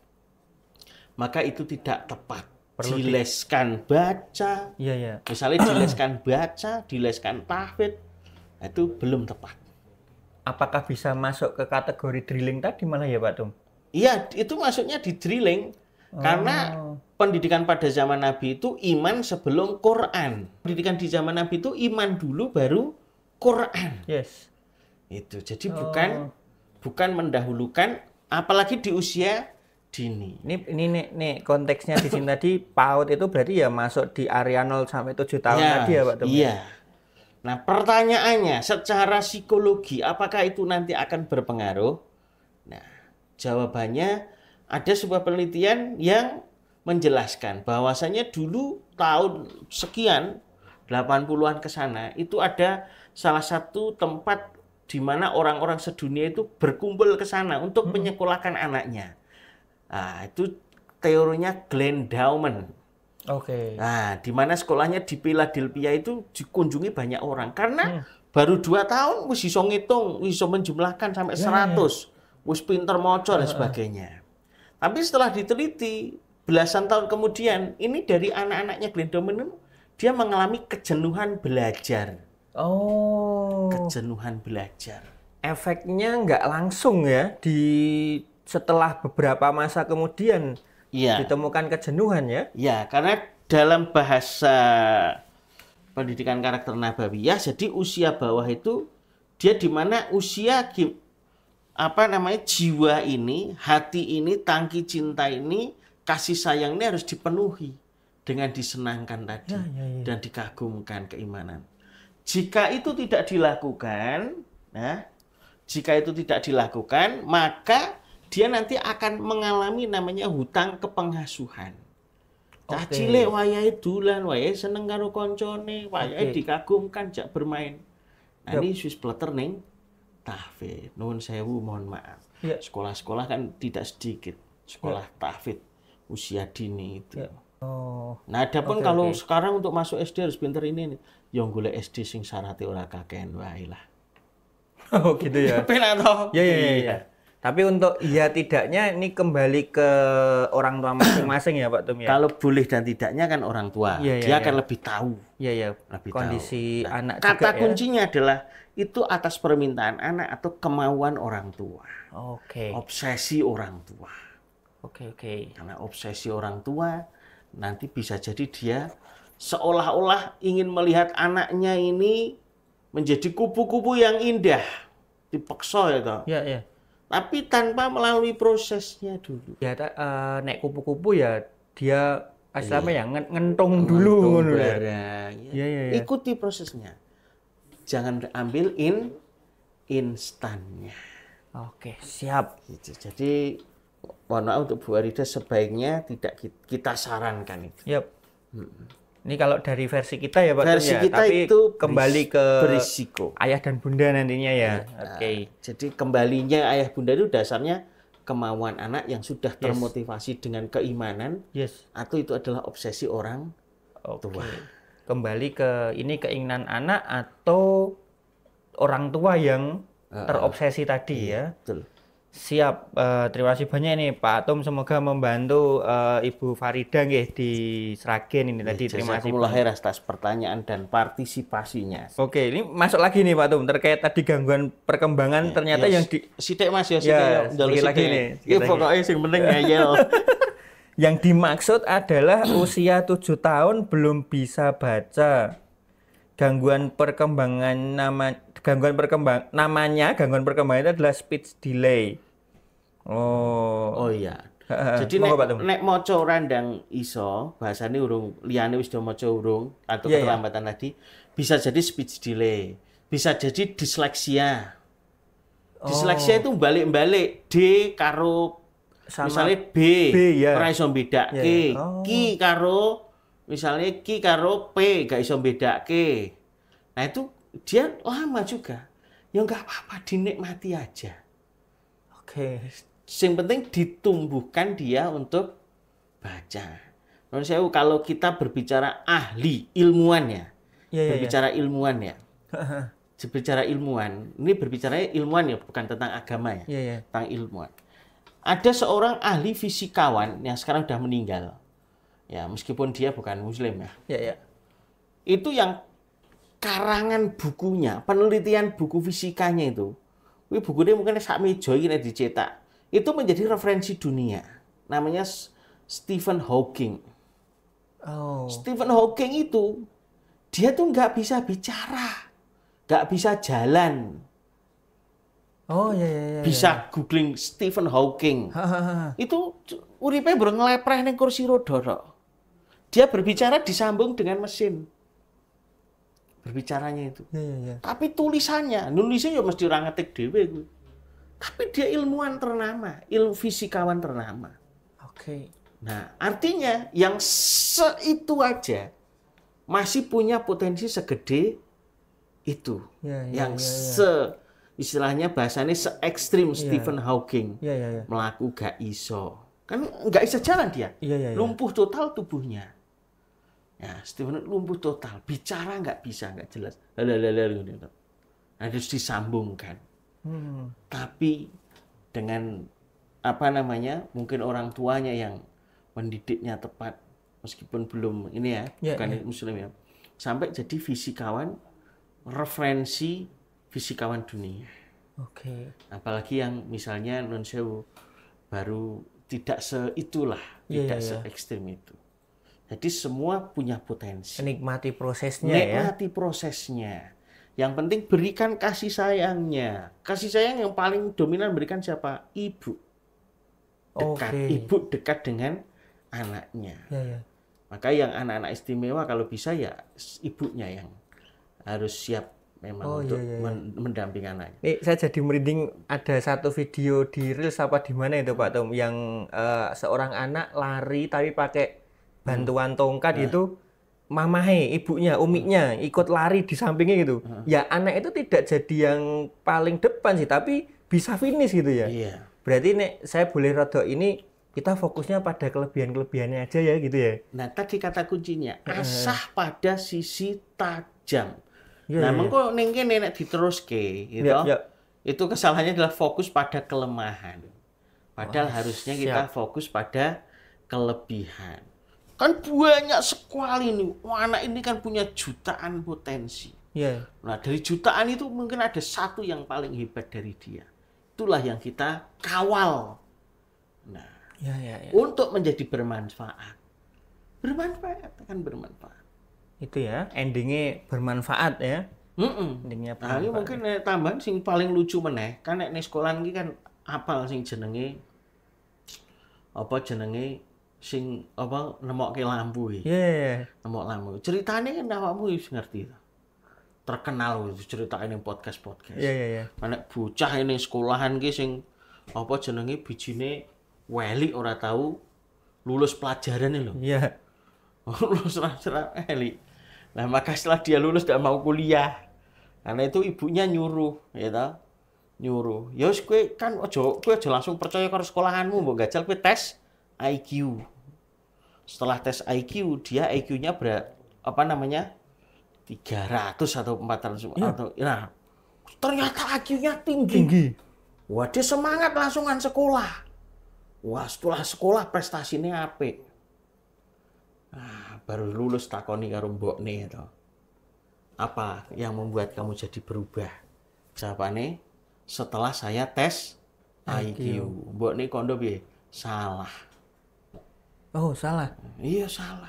maka itu tidak tepat. Perlu dileskan di... baca, ya, ya. misalnya dileskan baca, dileskan tahfid, nah, itu belum tepat. Apakah bisa masuk ke kategori drilling tadi malah ya Pak Tum? Iya, itu masuknya di drilling. Oh. Karena pendidikan pada zaman Nabi itu iman sebelum Quran. Pendidikan di zaman Nabi itu iman dulu baru Quran. Yes. Itu. Jadi oh. bukan bukan mendahulukan apalagi di usia dini. Ini ini nih, nih konteksnya di sini tadi PAUD itu berarti ya masuk di area 0 sampai 7 tahun ya, tadi ya Pak Temen. Iya. Nah, pertanyaannya secara psikologi apakah itu nanti akan berpengaruh? Nah, jawabannya ada sebuah penelitian yang menjelaskan bahwasanya dulu tahun sekian 80-an ke sana itu ada salah satu tempat di mana orang-orang sedunia itu berkumpul ke sana untuk hmm. menyekolahkan anaknya. Nah, itu teorinya Glenn Dowman. Oke. Okay. Nah, di mana sekolahnya di Philadelphia itu dikunjungi banyak orang karena hmm. baru dua tahun wis iso ngitung, iso menjumlahkan sampai yeah, 100. Yeah. Wis pinter maca dan sebagainya. Tapi setelah diteliti belasan tahun kemudian, ini dari anak-anaknya Glenn Dowman dia mengalami kejenuhan belajar. Oh. Kejenuhan belajar. Efeknya nggak langsung ya di setelah beberapa masa kemudian ya. ditemukan kejenuhan ya? Ya, karena dalam bahasa pendidikan karakter Nabawiyah, jadi usia bawah itu dia di mana usia apa namanya jiwa ini, hati ini, tangki cinta ini, kasih sayang ini harus dipenuhi dengan disenangkan tadi ya, ya, ya. dan dikagumkan keimanan. Jika itu tidak dilakukan, nah, jika itu tidak dilakukan, maka dia nanti akan mengalami namanya hutang kepengasuhan. Cah okay. cilik wayai dulan, wayai seneng karo koncone, wayai okay. dikagumkan jak bermain. Nah, yep. ini Swiss platter neng tahfid. Nuhun sewu, mohon maaf. Sekolah-sekolah yep. kan tidak sedikit. Sekolah yep. tahfid usia dini itu. Yep. Oh. Nah, pun okay, kalau okay. sekarang untuk masuk SD harus pinter ini, ini. yang golek SD sing sarate ora kakean wae lah. oh, gitu ya. Penak toh? Ya, ya, ya, iya, iya, iya. Ya. Tapi untuk iya tidaknya ini kembali ke orang tua masing-masing ya Pak Tum ya. Kalau boleh dan tidaknya kan orang tua, ya, ya, dia ya. akan iya. lebih tahu. Iya ya. Lebih Kondisi tahu. kondisi nah, anak. Kata juga, kuncinya ya. adalah itu atas permintaan anak atau kemauan orang tua. Oke. Okay. Obsesi orang tua. Oke okay, oke. Okay. Karena obsesi orang tua, nanti bisa jadi dia seolah-olah ingin melihat anaknya ini menjadi kupu-kupu yang indah dipaksa ya toh ya, ya. tapi tanpa melalui prosesnya dulu ya uh, eh, naik kupu-kupu ya dia asalnya iya. ya ngentong, ngentong dulu ngentong ya. Ya, ya, ya. ikuti prosesnya jangan ambil in instannya oke siap gitu. jadi mohon maaf untuk Bu Arida sebaiknya tidak kita sarankan itu. Yep. Hmm. Ini kalau dari versi kita ya Pak. Versi ya. kita Tapi itu kembali ke berisiko. Ayah dan bunda nantinya ya. ya. Oke. Okay. jadi kembalinya ayah bunda itu dasarnya kemauan anak yang sudah termotivasi yes. dengan keimanan. Yes. Atau itu adalah obsesi orang okay. tua. Kembali ke ini keinginan anak atau orang tua yang terobsesi uh, tadi iya, ya. Betul. Siap, uh, terima kasih banyak nih Pak Atom. Semoga membantu uh, Ibu Farida nih di Sragen ini tadi. Ya, terima kasih. Mulai atas pertanyaan dan partisipasinya. Oke, ini masuk lagi nih Pak Atom terkait tadi gangguan perkembangan ya, ternyata ya, yang di sidik Mas ya ya, ya lagi nih. Iya, ya pokoknya yang penting ngeyel. yang dimaksud adalah usia 7 tahun belum bisa baca. Gangguan perkembangan nama gangguan perkembang namanya gangguan perkembangan itu adalah speech delay Oh. Oh iya. Jadi nek, nek maca randang iso, bahasane urung liyane wis do maca urung atau yeah, iya. keterlambatan yeah. tadi, bisa jadi speech delay, bisa jadi disleksia. Oh. Disleksia itu balik-balik D karo Sama. misalnya B, B yeah. ora iso bedake, yeah, ya. oh. ki karo misalnya ki karo P gak iso bedake. Nah itu dia lama juga. Ya nggak apa-apa dinikmati aja. Oke. Okay yang penting ditumbuhkan dia untuk baca. Menurut saya kalau kita berbicara ahli ilmuwan ya, ya berbicara ya. ilmuwan ya, berbicara ilmuwan, ini berbicara ilmuwan ya bukan tentang agama ya, ya, ya, tentang ilmuwan. Ada seorang ahli fisikawan yang sekarang sudah meninggal, ya meskipun dia bukan muslim ya. ya, ya. Itu yang karangan bukunya, penelitian buku fisikanya itu, Wih bukunya mungkin sak mejo ini dicetak itu menjadi referensi dunia. Namanya Stephen Hawking. Oh. Stephen Hawking itu dia tuh nggak bisa bicara, nggak bisa jalan. Oh iya iya. iya. Bisa ya. googling Stephen Hawking. Itu uripe bro ngelepreh neng kursi roda. Dia berbicara disambung dengan mesin. Berbicaranya itu. Iya, iya. Tapi tulisannya, nulisnya ya mesti orang ngetik dewe tapi dia ilmuwan ternama, ilmu fisikawan ternama. Oke. Okay. Nah, artinya yang seitu aja masih punya potensi segede itu. Ya, ya, yang ya, ya. se istilahnya bahasanya se ekstrim ya. Stephen Hawking ya, ya, ya. melaku gak iso kan nggak bisa jalan dia ya, ya, ya. lumpuh total tubuhnya ya Stephen lumpuh total bicara nggak bisa nggak jelas lalu lalu, gitu. lalu, nah, harus disambungkan Hmm. Tapi dengan apa namanya? Mungkin orang tuanya yang mendidiknya tepat meskipun belum ini ya, yeah, bukan yeah. muslim ya. Sampai jadi fisikawan referensi fisikawan dunia. Oke. Okay. Apalagi yang misalnya non sewu baru tidak seitulah, yeah, ya, tidak yeah, se ekstrim itu. Jadi semua punya potensi. Nikmati prosesnya Nikmati ya. Nikmati prosesnya. Yang penting berikan kasih sayangnya. Kasih sayang yang paling dominan berikan siapa? Ibu. Dekat okay. ibu dekat dengan anaknya. Ya, ya. Maka yang anak-anak istimewa kalau bisa ya ibunya yang harus siap memang oh, untuk iya, iya. iya. mendampingi anaknya. Ini eh, saya jadi merinding ada satu video di reels apa di mana itu Pak Tom yang uh, seorang anak lari tapi pakai hmm. bantuan tongkat hmm. itu mamahe, ibunya, umiknya ikut lari di sampingnya gitu. Uh-huh. Ya anak itu tidak jadi yang paling depan sih, tapi bisa finish gitu ya. Iya. Berarti nek saya boleh rodok ini kita fokusnya pada kelebihan-kelebihannya aja ya gitu ya. Nah, tadi kata kuncinya asah pada sisi tajam. Ya, nah, yeah. mengko iya. ning kene nek diteruske gitu. Ya, yeah. Itu kesalahannya adalah fokus pada kelemahan. Padahal Wah, harusnya siap. kita fokus pada kelebihan. Kan banyak sekali nih. Oh, anak ini kan punya jutaan potensi. Yeah. Nah, dari jutaan itu mungkin ada satu yang paling hebat dari dia. Itulah yang kita kawal. Nah, yeah, yeah, yeah. untuk menjadi bermanfaat. Bermanfaat kan bermanfaat. Itu ya, endingnya bermanfaat ya. Mm -mm. Endingnya nah, ini mungkin eh, tambahan sing paling lucu meneh. Kan nek sekolah ini kan apal sing jenenge apa jenenge sing apa nemokke lampu iki. Yeah. Iya, iya. Nemok lampu. Ceritane kan awakmu wis ngerti to. Terkenal itu cerita ini podcast podcast. Iya yeah, iya yeah, iya. Yeah. Anak bocah ini sekolahan gitu sing apa jenenge bijine weli ora tahu lulus pelajaran lho. Iya. Yeah. Oh, lulus serah weli. Nah, maka setelah dia lulus gak mau kuliah. Karena itu ibunya nyuruh, ya tau Nyuruh. Ya wis kan ojo kue aja langsung percaya ke sekolahanmu, mau gajal kue tes IQ setelah tes IQ dia IQ-nya berat apa namanya 300 atau 400 ya. atau nah ternyata IQ-nya tinggi. tinggi. Wah dia semangat langsungan sekolah. Wah setelah sekolah prestasinya apik. Nah, baru lulus takoni karo mbokne itu. Apa yang membuat kamu jadi berubah? siapa nih setelah saya tes IQ. IQ. Mbokne kondo piye? Salah. Oh, salah. Iya, salah.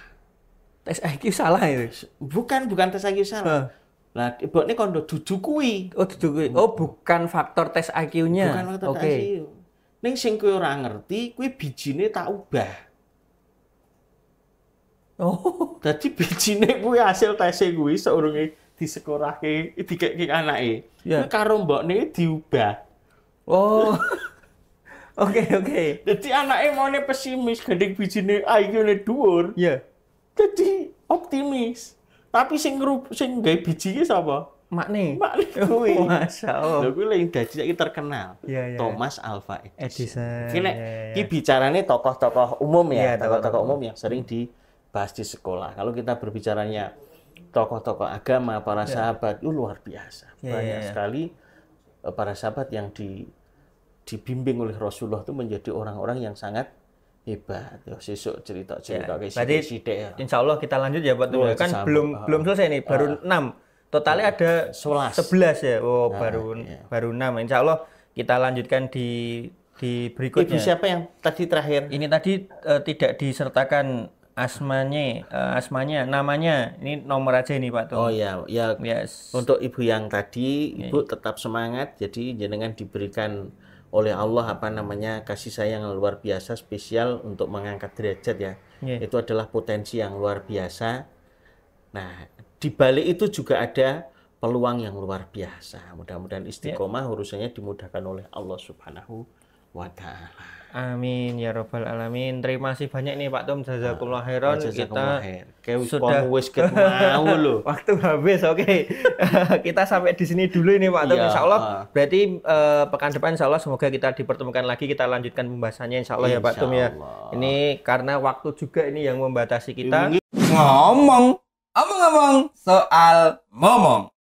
Tes IQ salah ya? Bukan, bukan tes IQ salah. Huh. Nah, ibu ini kondo dudu kui. Oh, dudu kui. Oh, bukan faktor tes IQ-nya. Bukan faktor okay. tes IQ. Ning sing kui ora ngerti, biji bijine tak ubah. Oh, dadi bijine kui hasil tes kuwi seurunge disekolahke dikek anake. Yeah. Kuwi karo mbokne diubah. Oh. Oke, okay, oke. Okay. Jadi anaknya mau pesimis, biji bijine ah, IQ-ne dhuwur. Iya. Yeah. Jadi optimis. Tapi sing grup sing biji ya bijine Mak Mak nih. kuwi. Masya Allah. Lalu kuwi lagi dadi lagi terkenal. Yeah, yeah. Thomas Alva Edison. Edison. yeah. nek iya, iya, iya. bicara nih tokoh-tokoh umum ya, tokoh-tokoh umum yang sering dibahas di sekolah. Kalau kita berbicaranya tokoh-tokoh agama, para sahabat, itu luar biasa. Banyak sekali eh, para sahabat yang di dibimbing oleh Rasulullah itu menjadi orang-orang yang sangat hebat. Ya, sesuk cerita-cerita ya, kayak sithik ya. Insya Allah kita lanjut ya pak oh, kan belum ah. belum selesai nih, baru ah. enam. 6. Totalnya iya. ada sebelas 11 ya. Oh, nah, baru iya. baru 6. Insya Allah kita lanjutkan di di berikutnya. Ibu siapa yang tadi terakhir? Ini tadi uh, tidak disertakan asmanya, uh, e, asmanya, namanya. Ini nomor aja ini Pak Tung. Oh ya, ya. Yes. Untuk ibu yang tadi, iya, ibu yeah. tetap semangat. Jadi jenengan diberikan oleh Allah apa namanya kasih sayang yang luar biasa spesial untuk mengangkat derajat ya. Yeah. Itu adalah potensi yang luar biasa. Nah, di balik itu juga ada peluang yang luar biasa. Mudah-mudahan istiqomah yeah. urusannya dimudahkan oleh Allah Subhanahu wa taala. Amin ya robbal alamin. Terima kasih banyak nih Pak Tom jazakumullah ah, khairan kita sudah wis mau lo. Waktu habis oke. Okay. kita sampai di sini dulu ini Pak Tom ya, insyaallah uh. Ah. berarti uh, pekan depan insyaallah semoga kita dipertemukan lagi kita lanjutkan pembahasannya insyaallah insya ya Pak Tom ya. Ini karena waktu juga ini yang membatasi kita. Ngomong omong-omong soal momong.